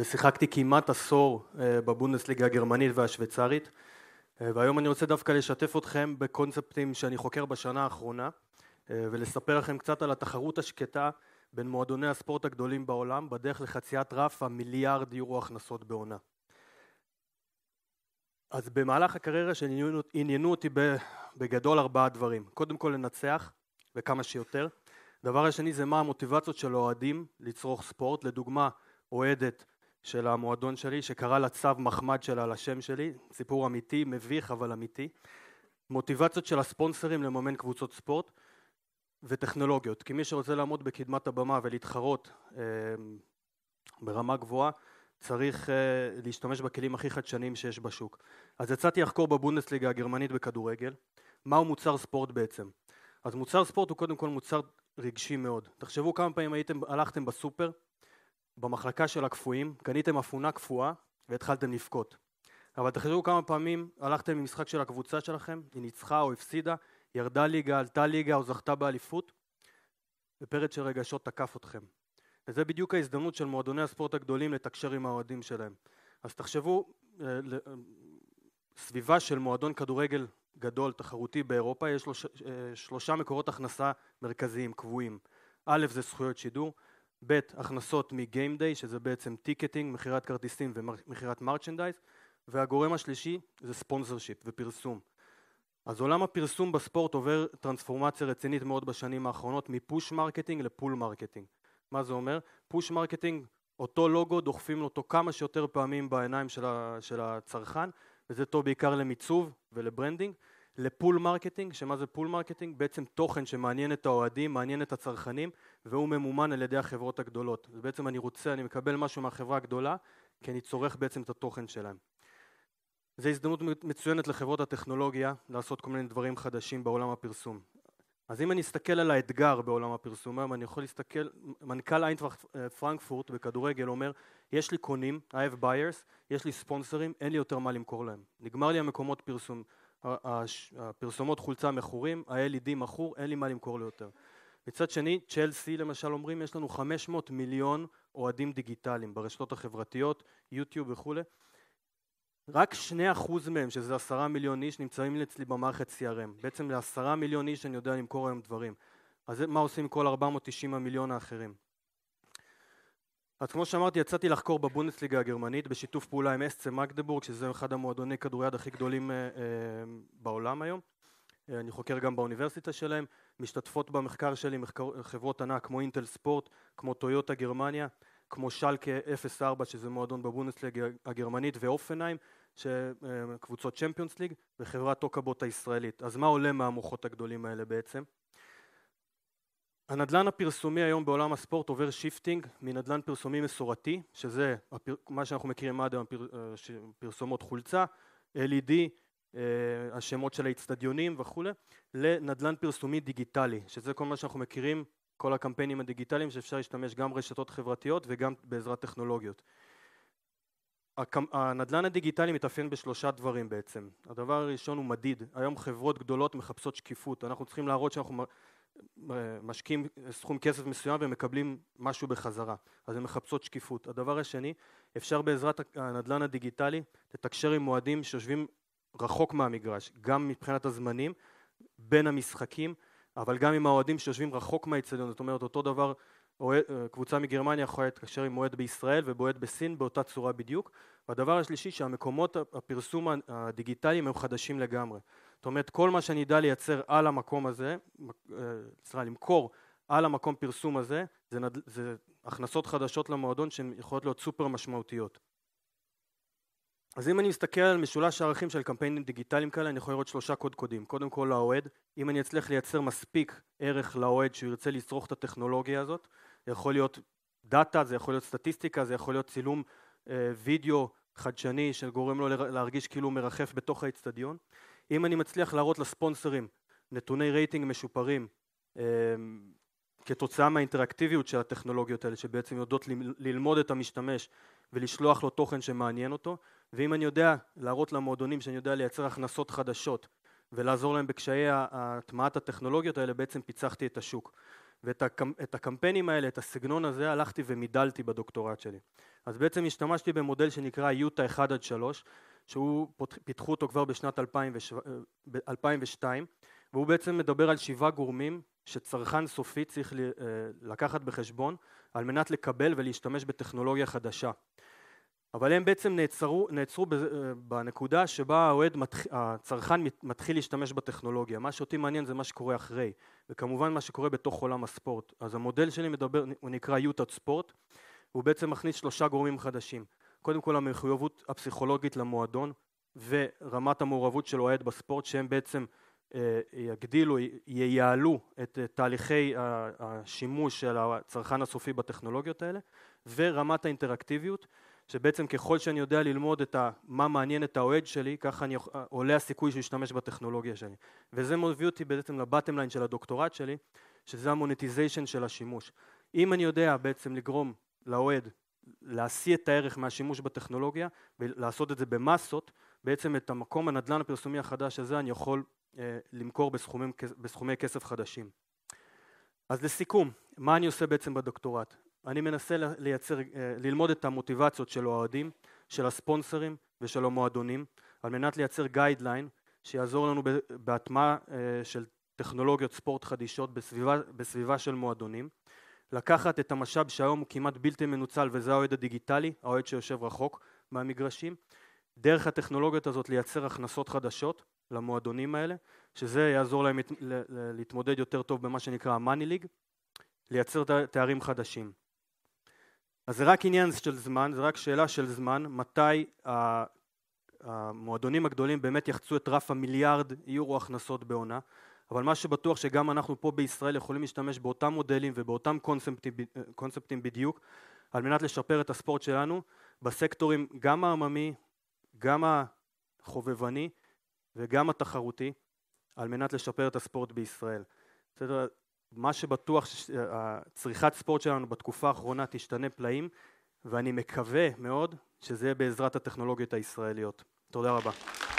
ושיחקתי כמעט עשור אה, בבונדסליגה הגרמנית והשוויצרית אה, והיום אני רוצה דווקא לשתף אתכם בקונספטים שאני חוקר בשנה האחרונה אה, ולספר לכם קצת על התחרות השקטה בין מועדוני הספורט הגדולים בעולם בדרך לחציית רף המיליארד יורו הכנסות בעונה. אז במהלך הקריירה שעניינו אותי בגדול ארבעה דברים. קודם כל לנצח וכמה שיותר. דבר השני זה מה המוטיבציות של האוהדים לצרוך ספורט. לדוגמה, אוהדת של המועדון שלי, שקרא לצו מחמד שלה על השם שלי, סיפור אמיתי, מביך אבל אמיתי, מוטיבציות של הספונסרים לממן קבוצות ספורט וטכנולוגיות, כי מי שרוצה לעמוד בקדמת הבמה ולהתחרות אה, ברמה גבוהה, צריך אה, להשתמש בכלים הכי חדשניים שיש בשוק. אז יצאתי לחקור בבונדסליגה הגרמנית בכדורגל, מהו מוצר ספורט בעצם. אז מוצר ספורט הוא קודם כל מוצר רגשי מאוד. תחשבו כמה פעמים הייתם, הלכתם בסופר, במחלקה של הקפואים, קניתם אפונה קפואה והתחלתם לבכות. אבל תחשבו כמה פעמים הלכתם למשחק של הקבוצה שלכם, היא ניצחה או הפסידה, ירדה ליגה, עלתה ליגה או זכתה באליפות, ופרץ של רגשות תקף אתכם. וזה בדיוק ההזדמנות של מועדוני הספורט הגדולים לתקשר עם האוהדים שלהם. אז תחשבו, אה, אה, סביבה של מועדון כדורגל גדול, תחרותי באירופה, יש שלושה, אה, שלושה מקורות הכנסה מרכזיים, קבועים. א' זה זכויות שידור, ב' הכנסות מגיים דיי שזה בעצם טיקטינג, מכירת כרטיסים ומכירת מרצ'נדייז והגורם השלישי זה ספונסר שיפ ופרסום. אז עולם הפרסום בספורט עובר טרנספורמציה רצינית מאוד בשנים האחרונות מפוש מרקטינג לפול מרקטינג. מה זה אומר? פוש מרקטינג אותו לוגו דוחפים אותו כמה שיותר פעמים בעיניים של, של הצרכן וזה טוב בעיקר למיצוב ולברנדינג לפול מרקטינג, שמה זה פול מרקטינג? בעצם תוכן שמעניין את האוהדים, מעניין את הצרכנים, והוא ממומן על ידי החברות הגדולות. אז בעצם אני רוצה, אני מקבל משהו מהחברה הגדולה, כי אני צורך בעצם את התוכן שלהם. זו הזדמנות מצוינת לחברות הטכנולוגיה לעשות כל מיני דברים חדשים בעולם הפרסום. אז אם אני אסתכל על האתגר בעולם הפרסום היום, אני יכול להסתכל, מנכ"ל איינטווח פרנקפורט בכדורגל אומר, יש לי קונים, I have buyers, יש לי ספונסרים, אין לי יותר מה למכור להם. נגמר לי המקומות פרסום. הפרסומות חולצה מכורים, ה-LED מכור, אין לי מה למכור לו יותר. מצד שני, צ'לסי למשל אומרים, יש לנו 500 מיליון אוהדים דיגיטליים ברשתות החברתיות, יוטיוב וכולי. רק שני אחוז מהם, שזה עשרה מיליון איש, נמצאים אצלי במערכת CRM. בעצם לעשרה מיליון איש אני יודע למכור היום דברים. אז מה עושים כל 490 המיליון האחרים? אז כמו שאמרתי, יצאתי לחקור בבונדסליגה הגרמנית בשיתוף פעולה עם אסצה מגדבורג, שזה אחד המועדוני כדוריד הכי גדולים אה, אה בעולם היום. אה, אני חוקר גם באוניברסיטה שלהם, משתתפות במחקר שלי מחקר, חברות ענק כמו אינטל ספורט, כמו טויוטה גרמניה, כמו שלקה 04 שזה מועדון בבונדסליגה הגרמנית ואופנהיים, אה, קבוצות צ'מפיונס ליג, וחברת טוקבוט הישראלית. אז מה עולה מהמוחות הגדולים האלה בעצם? הנדלן הפרסומי היום בעולם הספורט עובר שיפטינג מנדלן פרסומי מסורתי, שזה הפר... מה שאנחנו מכירים עד היום, פר... אה, ש... פרסומות חולצה, LED, אה, השמות של האיצטדיונים וכולי, לנדלן פרסומי דיגיטלי, שזה כל מה שאנחנו מכירים, כל הקמפיינים הדיגיטליים שאפשר להשתמש גם רשתות חברתיות וגם בעזרת טכנולוגיות. הנדל"ן הדיגיטלי מתאפיין בשלושה דברים בעצם. הדבר הראשון הוא מדיד. היום חברות גדולות מחפשות שקיפות. אנחנו צריכים להראות שאנחנו משקיעים סכום כסף מסוים ומקבלים משהו בחזרה, אז הן מחפשות שקיפות. הדבר השני, אפשר בעזרת הנדל"ן הדיגיטלי לתקשר עם מועדים שיושבים רחוק מהמגרש, גם מבחינת הזמנים, בין המשחקים, אבל גם עם האוהדים שיושבים רחוק מהאיצטדיון, זאת אומרת אותו דבר קבוצה מגרמניה יכולה להתקשר עם מועד בישראל ובועד בסין באותה צורה בדיוק. והדבר השלישי שהמקומות הפרסום הדיגיטליים הם חדשים לגמרי. זאת אומרת, כל מה שאני אדע לייצר על המקום הזה, אה, סליחה, למכור על המקום פרסום הזה, זה, נד... זה הכנסות חדשות למועדון שהן יכולות להיות סופר משמעותיות. אז אם אני מסתכל על משולש הערכים של קמפיינים דיגיטליים כאלה, אני יכול לראות שלושה קודקודים. קודם כל לאוהד, אם אני אצליח לייצר מספיק ערך לאוהד שהוא ירצה לצרוך את הטכנולוגיה הזאת, זה יכול להיות דאטה, זה יכול להיות סטטיסטיקה, זה יכול להיות צילום אה, וידאו חדשני שגורם לו להרגיש כאילו הוא מרחף בתוך האצטדיון. אם אני מצליח להראות לספונסרים נתוני רייטינג משופרים אה, כתוצאה מהאינטראקטיביות של הטכנולוגיות האלה שבעצם יודעות ללמוד את המשתמש ולשלוח לו תוכן שמעניין אותו ואם אני יודע להראות למועדונים שאני יודע לייצר הכנסות חדשות ולעזור להם בקשיי הטמעת הטכנולוגיות האלה בעצם פיצחתי את השוק ואת הקמפ, הקמפיינים האלה, את הסגנון הזה, הלכתי ומידלתי בדוקטורט שלי. אז בעצם השתמשתי במודל שנקרא יוטה 1 עד 3, שהוא פיתחו אותו כבר בשנת 2002 אה, והוא בעצם מדבר על שבעה גורמים שצרכן סופי צריך אה, לקחת בחשבון על מנת לקבל ולהשתמש בטכנולוגיה חדשה אבל הם בעצם נעצרו, נעצרו אה, בנקודה שבה האוהד, הצרכן מתחיל להשתמש בטכנולוגיה. מה שאותי מעניין זה מה שקורה אחרי, וכמובן מה שקורה בתוך עולם הספורט. אז המודל שלי מדבר, הוא נקרא יוטת ספורט, הוא בעצם מכניס שלושה גורמים חדשים. קודם כל המחויבות הפסיכולוגית למועדון ורמת המעורבות של אוהד בספורט שהם בעצם אה, יגדילו, ייעלו את אה, תהליכי השימוש של הצרכן הסופי בטכנולוגיות האלה ורמת האינטראקטיביות שבעצם ככל שאני יודע ללמוד את ה, מה מעניין את האוהד שלי, ככה אני, אה, עולה הסיכוי שהוא ישתמש בטכנולוגיה שלי. וזה מביא אותי בעצם לבטם ליין של הדוקטורט שלי, שזה המוניטיזיישן של השימוש. אם אני יודע בעצם לגרום לאוהד להשיא את הערך מהשימוש בטכנולוגיה ולעשות את זה במסות, בעצם את המקום הנדל"ן הפרסומי החדש הזה אני יכול אה, למכור בסכומים, בסכומי כסף חדשים. אז לסיכום, מה אני עושה בעצם בדוקטורט? אני מנסה לייצר, אה, ללמוד את המוטיבציות של האוהדים, של הספונסרים ושל המועדונים, על מנת לייצר גיידליין שיעזור לנו בהטמעה אה, של טכנולוגיות ספורט חדישות בסביבה, בסביבה של מועדונים. לקחת את המשאב שהיום הוא כמעט בלתי מנוצל וזה האוהד הדיגיטלי, האוהד שיושב רחוק מהמגרשים, דרך הטכנולוגיות הזאת לייצר הכנסות חדשות למועדונים האלה, שזה יעזור להם להתמודד יותר טוב במה שנקרא המאני ליג, לייצר תארים חדשים. אז זה רק עניין של זמן, זה רק שאלה של זמן, מתי המועדונים הגדולים באמת יחצו את רף המיליארד יורו הכנסות בעונה. אבל מה שבטוח שגם אנחנו פה בישראל יכולים להשתמש באותם מודלים ובאותם קונספטים, אה, קונספטים בדיוק על מנת לשפר את הספורט שלנו בסקטורים גם העממי, גם החובבני וגם התחרותי על מנת לשפר את הספורט בישראל. בסדר? מה שבטוח שצריכת אה, ספורט שלנו בתקופה האחרונה תשתנה פלאים ואני מקווה מאוד שזה יהיה בעזרת הטכנולוגיות הישראליות. תודה רבה.